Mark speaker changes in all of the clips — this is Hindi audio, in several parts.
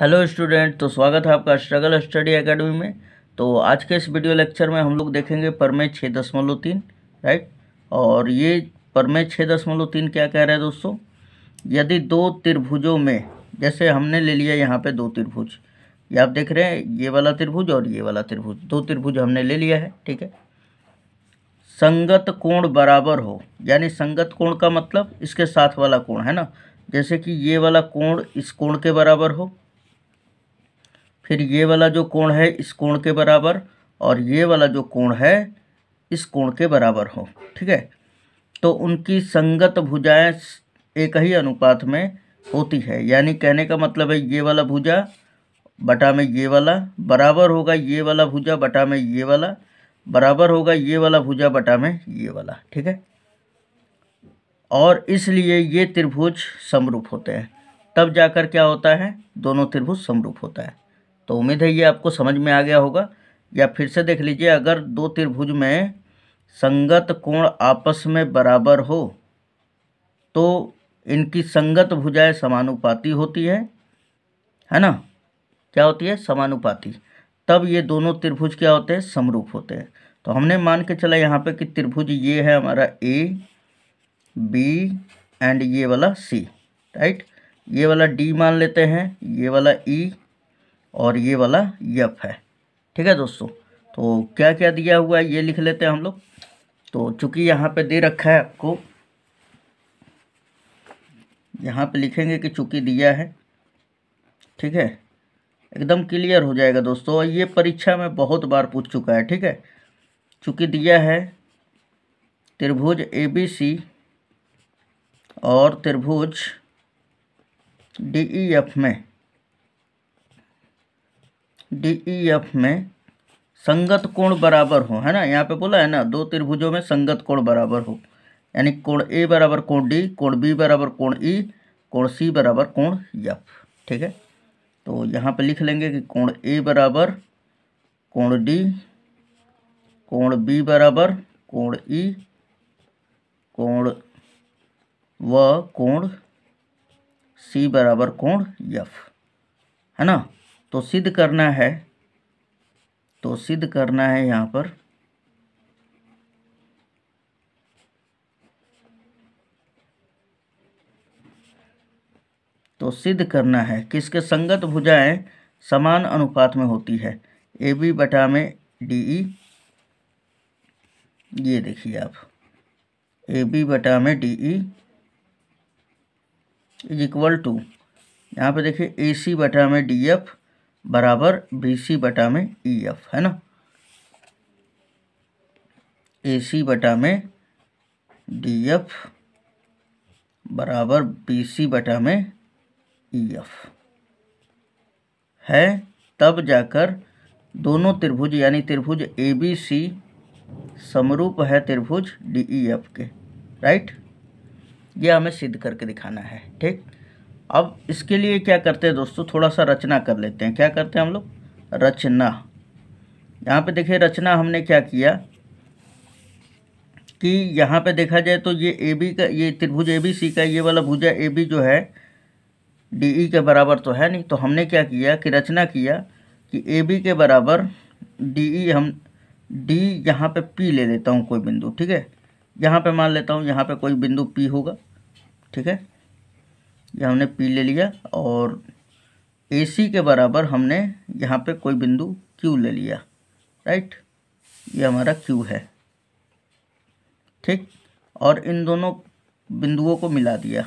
Speaker 1: हेलो स्टूडेंट तो स्वागत है आपका स्ट्रगल स्टडी एकेडमी में तो आज के इस वीडियो लेक्चर में हम लोग देखेंगे परमेय छः दशमलव तीन राइट और ये परमेय छः दशमलव तीन क्या कह रहा है दोस्तों यदि दो त्रिभुजों में जैसे हमने ले लिया यहाँ पे दो त्रिभुज ये आप देख रहे हैं ये वाला त्रिभुज और ये वाला त्रिभुज दो त्रिभुज हमने ले लिया है ठीक है संगत कोण बराबर हो यानी संगत कोण का मतलब इसके साथ वाला कोण है ना जैसे कि ये वाला कोण इस कोण के बराबर हो फिर ये वाला जो कोण है इस कोण के बराबर और ये वाला जो कोण है इस कोण के बराबर हो ठीक है तो उनकी संगत भुजाएं एक ही अनुपात में होती है यानी कहने का मतलब है ये वाला भुजा बटा में ये वाला बराबर होगा ये वाला भुजा बटा में ये वाला बराबर होगा ये वाला भुजा बटा में ये वाला ठीक है और इसलिए ये त्रिभुज समरूप होते हैं तब जाकर क्या होता है दोनों त्रिभुज समरूप होता है तो उम्मीद है ये आपको समझ में आ गया होगा या फिर से देख लीजिए अगर दो त्रिभुज में संगत कोण आपस में बराबर हो तो इनकी संगत भुजाएं समानुपाती होती है है ना क्या होती है समानुपाती तब ये दोनों त्रिभुज क्या होते हैं समरूप होते हैं तो हमने मान के चला यहाँ पे कि त्रिभुज ये है हमारा ए बी एंड ये वाला सी राइट ये वाला डी मान लेते हैं ये वाला ई e, और ये वाला यफ है ठीक है दोस्तों तो क्या क्या दिया हुआ है ये लिख लेते हैं हम लोग तो चूंकि यहाँ पे दे रखा है आपको यहाँ पे लिखेंगे कि चूंकि दिया है ठीक है एकदम क्लियर हो जाएगा दोस्तों और ये परीक्षा में बहुत बार पूछ चुका है ठीक है चूंकि दिया है त्रिभुज ए बी सी और त्रिभुज डी ई एफ में डी ई एफ में संगत कोण बराबर हो है ना यहाँ पे बोला है ना दो त्रिभुजों में संगत कोण बराबर हो यानी कोण ए बराबर कोण डी कोण बी बराबर कोण ई e, कोण सी बराबर कोण एफ ठीक है तो यहाँ पे लिख लेंगे कि कोण ए बराबर कोण डी कोण बी बराबर कोण ई e, कोण व कोण सी बराबर कोण एफ है ना तो सिद्ध करना है तो सिद्ध करना है यहाँ पर तो सिद्ध करना है किसके संगत भुजाएं समान अनुपात में होती है ए बी बटा में डी ई ये देखिए आप ए बी बटा में D E is equal to यहाँ पे देखिए ए सी बटा में डी एफ बराबर बी सी बटा में ई e एफ है ना ए सी बटा में डी एफ बराबर बी सी बटा में ई e एफ है तब जाकर दोनों त्रिभुज यानी त्रिभुज ए बी सी समरूप है त्रिभुज डी ई एफ के राइट ये हमें सिद्ध करके दिखाना है ठीक अब इसके लिए क्या करते हैं दोस्तों थोड़ा सा रचना कर लेते हैं क्या करते हैं हम लोग रचना यहाँ पे देखिए रचना हमने क्या किया कि यहाँ पे देखा जाए तो ये ए बी का ये त्रिभुज ए बी सी का ये वाला भुजा ए बी जो है डी ई के बराबर तो है नहीं तो हमने क्या किया कि रचना किया कि ए बी के बराबर डी ई हम डी यहाँ पे पी ले लेता हूँ कोई बिंदु ठीक है यहाँ पे मान लेता हूँ यहाँ पे कोई बिंदु पी होगा ठीक है ये हमने पी ले लिया और ए सी के बराबर हमने यहाँ पे कोई बिंदु क्यू ले लिया राइट ये हमारा क्यू है ठीक और इन दोनों बिंदुओं को मिला दिया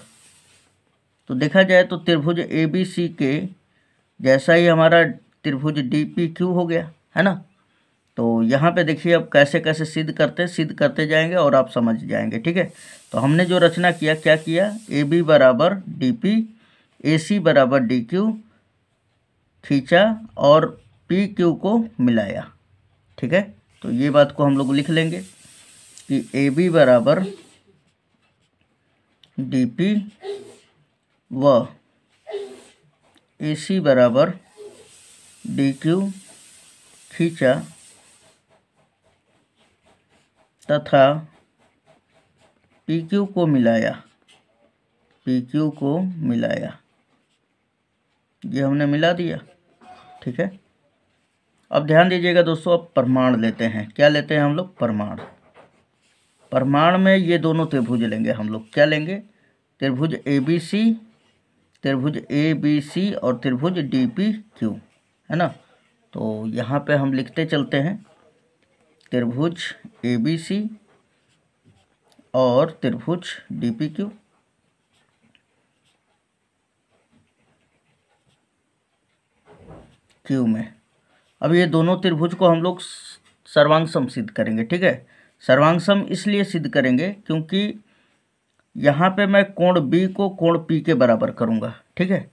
Speaker 1: तो देखा जाए तो त्रिभुज ए बी सी के जैसा ही हमारा त्रिभुज डी पी क्यू हो गया है ना तो यहाँ पे देखिए अब कैसे कैसे सिद्ध करते सिद्ध करते जाएंगे और आप समझ जाएंगे ठीक है तो हमने जो रचना किया क्या किया ए बी बराबर डी पी ए सी बराबर डी क्यू खींचा और पी क्यू को मिलाया ठीक है तो ये बात को हम लोग लिख लेंगे कि ए बी बराबर डी पी व ए सी बराबर डी क्यू खींचा तथा PQ को मिलाया PQ को मिलाया ये हमने मिला दिया ठीक है अब ध्यान दीजिएगा दोस्तों अब प्रमाण लेते हैं क्या लेते हैं हम लोग प्रमाण प्रमाण में ये दोनों त्रिभुज लेंगे हम लोग क्या लेंगे त्रिभुज ए बी सी त्रिभुज ए बी सी और त्रिभुज डी पी क्यू है ना तो यहाँ पे हम लिखते चलते हैं त्रिभुज ए बी सी और त्रिभुज डी पी क्यू क्यू में अब ये दोनों त्रिभुज को हम लोग सर्वांगसम सिद्ध करेंगे ठीक है सर्वांग इसलिए सिद्ध करेंगे क्योंकि यहाँ पे मैं कोण बी को कोण पी के बराबर करूँगा ठीक है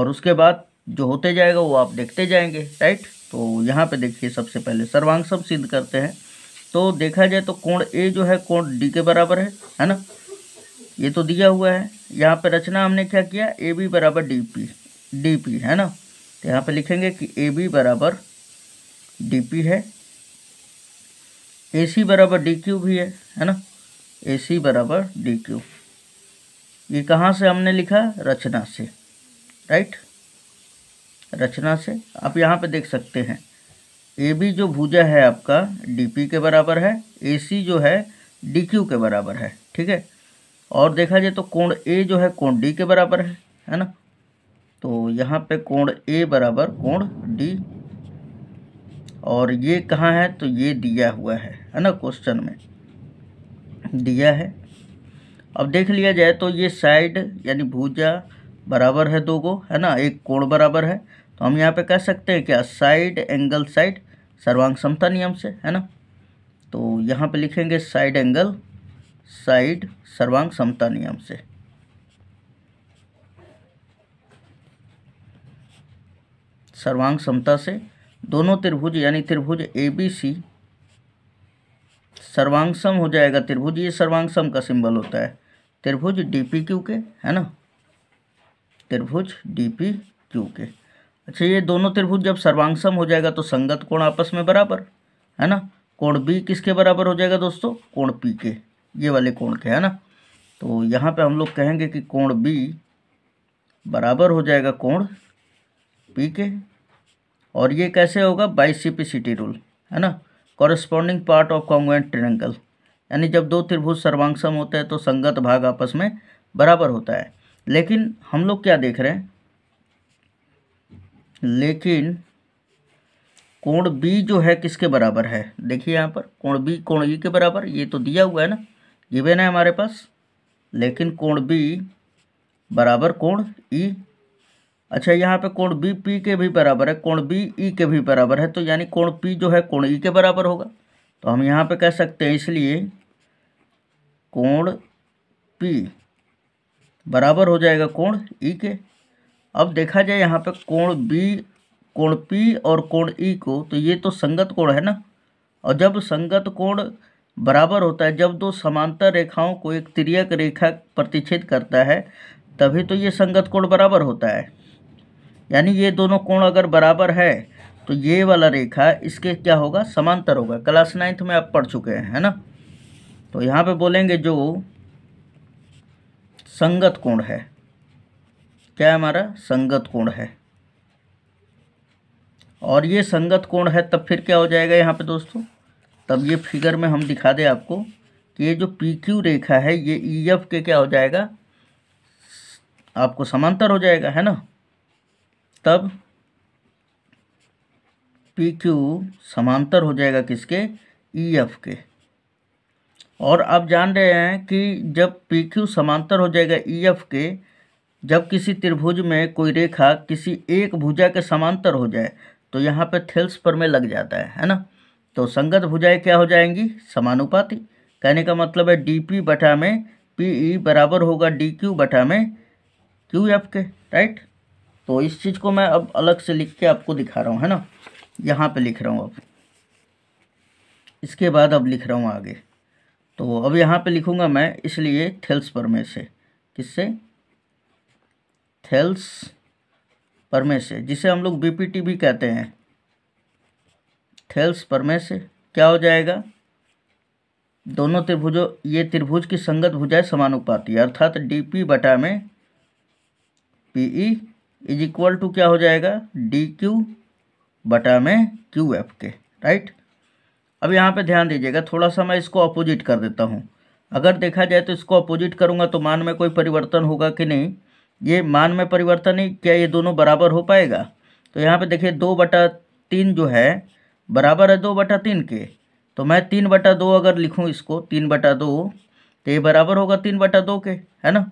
Speaker 1: और उसके बाद जो होते जाएगा वो आप देखते जाएंगे राइट तो यहाँ पे देखिए सबसे पहले सर्वांग सब सिद्ध करते हैं तो देखा जाए तो कोण ए जो है कोण डी के बराबर है है ना ये तो दिया हुआ है यहाँ पे रचना हमने क्या किया ए बी बराबर डी पी डी पी है ना तो यहाँ पे लिखेंगे कि ए बी बराबर डी पी है ए सी बराबर डी क्यू भी है है ना ए सी बराबर डी क्यू ये कहाँ से हमने लिखा रचना से राइट रचना से आप यहाँ पे देख सकते हैं ए बी जो भुजा है आपका डी पी के बराबर है ए सी जो है डी क्यू के बराबर है ठीक है और देखा जाए तो कोण ए जो है कोण डी के बराबर है है ना तो यहाँ पे कोण ए बराबर कोण डी और ये कहाँ है तो ये दिया हुआ है है ना क्वेश्चन में दिया है अब देख लिया जाए तो ये साइड यानी भुजा बराबर है दो को है ना एक कोण बराबर है तो हम यहाँ पे कह सकते हैं क्या साइड एंगल साइड सर्वांग समता नियम से है ना तो यहाँ पे लिखेंगे साइड एंगल साइड सर्वांग समता नियम से सर्वांग समता से दोनों त्रिभुज यानी त्रिभुज ए बी सी सर्वांग सम हो जाएगा त्रिभुज ये सर्वांग सम का सिंबल होता है त्रिभुज डी पी क्यू के है ना त्रिभुज डी पी क्यू के अच्छा ये दोनों त्रिभुज जब सर्वांगसम हो जाएगा तो संगत कोण आपस में बराबर है ना कोण बी किसके बराबर हो जाएगा दोस्तों कोण पी के ये वाले कोण के है ना तो यहाँ पे हम लोग कहेंगे कि कोण बी बराबर हो जाएगा कोण पी के और ये कैसे होगा बाई सीपीसीटी रूल है ना corresponding part of congruent triangle यानी जब दो त्रिभुज सर्वांगसम होते हैं तो संगत भाग आपस में बराबर होता है लेकिन हम लोग क्या देख रहे हैं लेकिन कोण बी जो है किसके बराबर है देखिए यहाँ पर कोण बी कोण ई e के बराबर ये तो दिया हुआ है ना गिवेन है हमारे पास लेकिन कोण बी बराबर कोण ई e। अच्छा यहाँ पे कोण बी पी के भी बराबर है कोण बी ई e के भी बराबर है तो यानी कोण पी जो है कोण ई के बराबर होगा तो हम यहाँ पे कह सकते हैं इसलिए कोण पी बराबर हो जाएगा कोण ई e के अब देखा जाए यहाँ पे कोण बी कोण पी और कोण ई e को तो ये तो संगत कोण है ना और जब संगत कोण बराबर होता है जब दो समांतर रेखाओं को एक त्रियक रेखा प्रतिच्छेद करता है तभी तो ये संगत कोण बराबर होता है यानी ये दोनों कोण अगर बराबर है तो ये वाला रेखा इसके क्या होगा समांतर होगा क्लास नाइन्थ में आप पढ़ चुके हैं है ना तो यहाँ पे बोलेंगे जो संगत कोण है क्या है हमारा संगत कोण है और ये संगत कोण है तब फिर क्या हो जाएगा यहाँ पे दोस्तों तब ये फिगर में हम दिखा दें आपको कि ये जो पी क्यू रेखा है ये ई e एफ के क्या हो जाएगा आपको समांतर हो जाएगा है ना तब पी क्यू समांतर हो जाएगा किसके ई e एफ के और आप जान रहे हैं कि जब पी क्यू समांतर हो जाएगा ई e एफ के जब किसी त्रिभुज में कोई रेखा किसी एक भुजा के समांतर हो जाए तो यहाँ पे थेल्स पर में लग जाता है है ना तो संगत भुजाएं क्या हो जाएंगी समानुपाती कहने का मतलब है डी पी बटा में पी ई e बराबर होगा डी क्यू बटा में क्यू एफ के राइट तो इस चीज़ को मैं अब अलग से लिख के आपको दिखा रहा हूँ है ना यहाँ पे लिख रहा हूँ अब इसके बाद अब लिख रहा हूँ आगे तो अब यहाँ पे लिखूँगा मैं इसलिए थेल्स परमे से किससे थेल्स परमे से जिसे हम लोग बीपीटी भी कहते हैं थेल्स परमे से क्या हो जाएगा दोनों त्रिभुजों ये त्रिभुज की संगत भुजाएं समानुपाती अर्थात डी पी बटा में P E is equal to क्या हो जाएगा डी क्यू बटा में क्यू एफ के राइट अब यहाँ पे ध्यान दीजिएगा थोड़ा सा मैं इसको अपोजिट कर देता हूँ अगर देखा जाए तो इसको अपोजिट करूँगा तो मान में कोई परिवर्तन होगा कि नहीं ये मान में परिवर्तन ही क्या ये दोनों बराबर हो पाएगा तो यहाँ पे देखिए दो बटा तीन जो है बराबर है दो बटा तीन के तो मैं तीन बटा दो अगर लिखूँ इसको तीन बटा दो तो ये बराबर होगा तीन बटा दो के है ना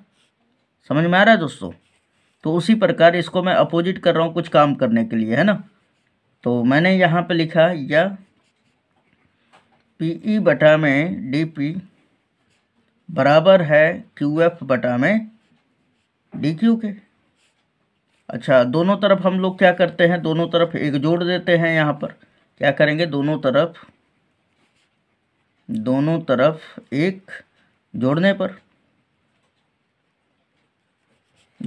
Speaker 1: समझ में आ रहा है दोस्तों तो उसी प्रकार इसको मैं अपोजिट कर रहा हूँ कुछ काम करने के लिए है ना तो मैंने यहाँ पे लिखा या पी ई e बटा में डी पी बराबर है क्यू एफ बटा में डी क्यू के अच्छा दोनों तरफ हम लोग क्या करते हैं दोनों तरफ एक जोड़ देते हैं यहाँ पर क्या करेंगे दोनों तरफ दोनों तरफ एक जोड़ने पर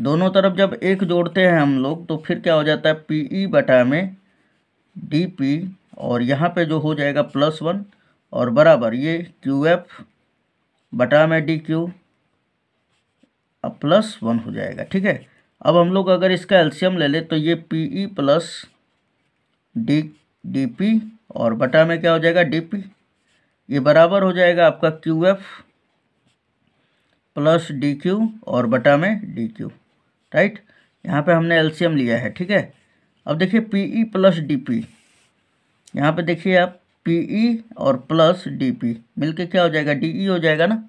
Speaker 1: दोनों तरफ जब एक जोड़ते हैं हम लोग तो फिर क्या हो जाता है पी ई e बटा में डी पी और यहाँ पे जो हो जाएगा प्लस वन और बराबर ये क्यू एफ बटा में डी क्यू अब प्लस वन हो जाएगा ठीक है अब हम लोग अगर इसका एल्शियम ले लें तो ये P E plus D D P और बटा में क्या हो जाएगा डी पी ये बराबर हो जाएगा आपका Q F plus D Q और बटा में डी क्यू राइट यहाँ पे हमने एल्शियम लिया है ठीक है अब देखिए P E plus D P यहाँ पर देखिए आप पी ई e और प्लस डी पी मिलके क्या हो जाएगा डी ई e हो जाएगा ना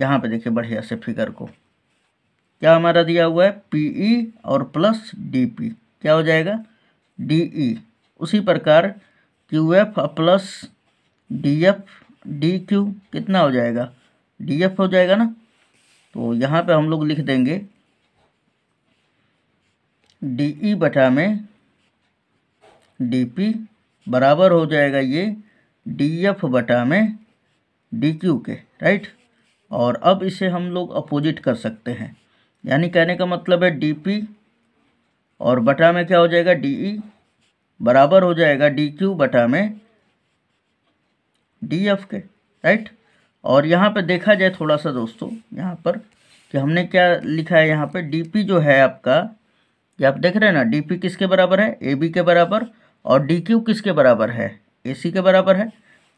Speaker 1: यहाँ पे देखिए बढ़िया से फिगर को क्या हमारा दिया हुआ है पी ई e और प्लस डी पी क्या हो जाएगा डी ई उसी प्रकार Q F plus D F D Q कितना हो जाएगा डी एफ हो जाएगा ना तो यहाँ पे हम लोग लिख देंगे डी ई बटा में डी पी बराबर हो जाएगा ये डी एफ बटा में डी क्यू के राइट और अब इसे हम लोग अपोजिट कर सकते हैं यानी कहने का मतलब है डी पी और बटा में क्या हो जाएगा डी ई बराबर हो जाएगा डी क्यू बटा में डी एफ के राइट और यहाँ पे देखा जाए थोड़ा सा दोस्तों यहाँ पर कि हमने क्या लिखा है यहाँ पे डी पी जो है आपका ये आप देख रहे हैं ना डी पी किसके बराबर है ए बी के बराबर और डी क्यू किसके बराबर है ए सी के बराबर है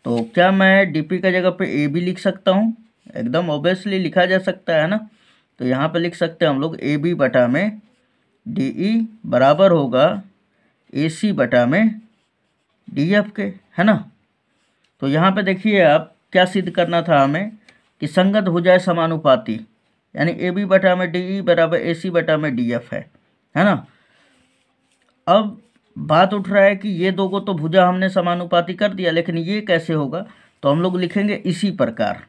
Speaker 1: तो क्या मैं डी पी का जगह पे ए बी लिख सकता हूँ एकदम ऑब्वियसली लिखा जा सकता है ना तो यहाँ पे लिख सकते हैं हम लोग ए बी बटा में डी ई e बराबर होगा ए सी बटा में डी एफ के है ना तो यहाँ पे देखिए आप क्या सिद्ध करना था हमें कि संगत हो जाए समानुपाती यानी ए बी बटा में डी ई e बराबर ए सी बटा में डी एफ है है ना अब बात उठ रहा है कि ये दो को तो भुजा हमने समानुपाती कर दिया लेकिन ये कैसे होगा तो हम लोग लिखेंगे इसी प्रकार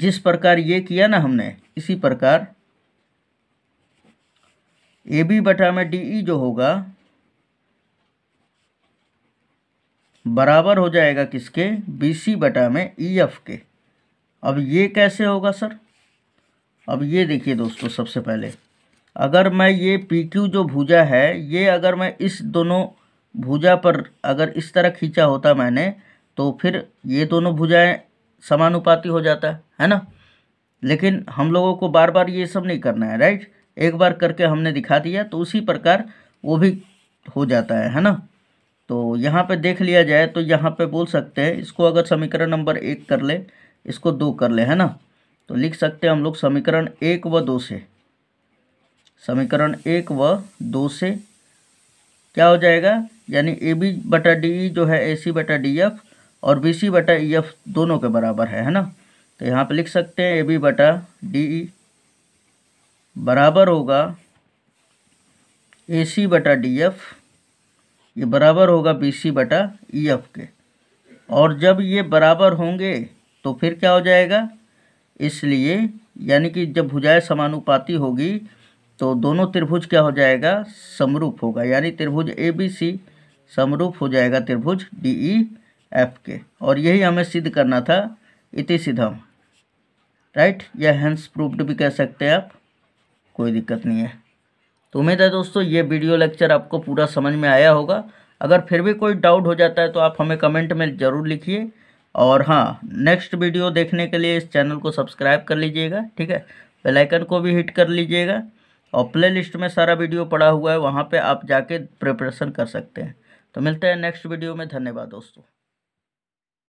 Speaker 1: जिस प्रकार ये किया ना हमने इसी प्रकार ए बी बटा में डी ई जो होगा बराबर हो जाएगा किसके बी सी बटा में ई एफ के अब ये कैसे होगा सर अब ये देखिए दोस्तों सबसे पहले अगर मैं ये पी क्यू जो भुजा है ये अगर मैं इस दोनों भुजा पर अगर इस तरह खींचा होता मैंने तो फिर ये दोनों भुजाएं समानुपाती हो जाता है, है ना लेकिन हम लोगों को बार बार ये सब नहीं करना है राइट एक बार करके हमने दिखा दिया तो उसी प्रकार वो भी हो जाता है है ना तो यहाँ पे देख लिया जाए तो यहाँ पे बोल सकते हैं इसको अगर समीकरण नंबर एक कर ले इसको दो कर ले है ना तो लिख सकते हैं हम लोग समीकरण एक व दो से समीकरण एक व दो से क्या हो जाएगा यानी ए बी बटा डी ई e जो है ए सी बटा डी एफ और बी सी बटा ई e एफ दोनों के बराबर है है ना तो यहाँ पे लिख सकते हैं ए बी बटा डी ई e बराबर होगा ए सी बटा डी एफ ये बराबर होगा बी सी बटा ई एफ के और जब ये बराबर होंगे तो फिर क्या हो जाएगा इसलिए यानी कि जब भुजाएं समानुपाती होगी तो दोनों त्रिभुज क्या हो जाएगा समरूप होगा यानी त्रिभुज ए बी सी समरूप हो जाएगा त्रिभुज डी ई एफ के और यही हमें सिद्ध करना था इति सिद्धम राइट या हैंस प्रूफ्ड भी कह सकते हैं आप कोई दिक्कत नहीं है तो उम्मीद है दोस्तों ये वीडियो लेक्चर आपको पूरा समझ में आया होगा अगर फिर भी कोई डाउट हो जाता है तो आप हमें कमेंट में ज़रूर लिखिए और हाँ नेक्स्ट वीडियो देखने के लिए इस चैनल को सब्सक्राइब कर लीजिएगा ठीक है बेल आइकन को भी हिट कर लीजिएगा और प्ले लिस्ट में सारा वीडियो पड़ा हुआ है वहाँ पे आप जाके प्रिपरेशन कर सकते हैं तो मिलते हैं नेक्स्ट वीडियो में धन्यवाद दोस्तों